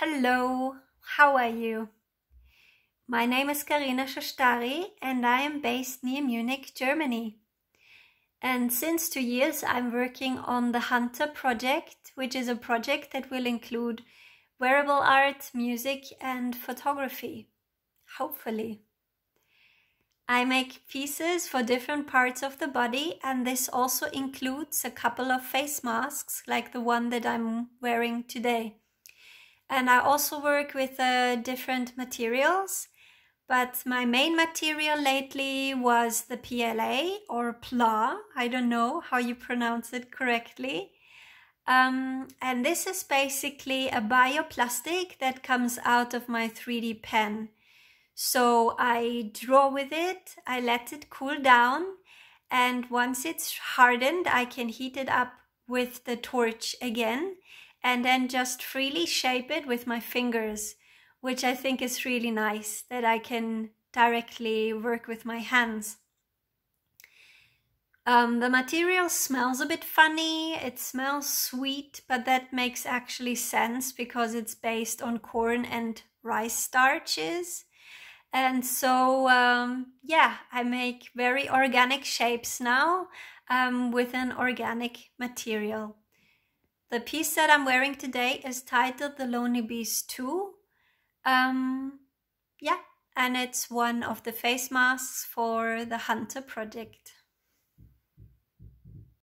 Hello, how are you? My name is Karina Shastari and I am based near Munich, Germany. And since two years, I'm working on the Hunter project, which is a project that will include wearable art, music, and photography. Hopefully. I make pieces for different parts of the body, and this also includes a couple of face masks, like the one that I'm wearing today and I also work with uh, different materials. But my main material lately was the PLA or PLA, I don't know how you pronounce it correctly. Um, and this is basically a bioplastic that comes out of my 3D pen. So I draw with it, I let it cool down, and once it's hardened, I can heat it up with the torch again and then just freely shape it with my fingers, which I think is really nice that I can directly work with my hands. Um, the material smells a bit funny, it smells sweet, but that makes actually sense because it's based on corn and rice starches. And so, um, yeah, I make very organic shapes now um, with an organic material. The piece that I'm wearing today is titled The Lonely Beast 2. Um, yeah, and it's one of the face masks for the Hunter project.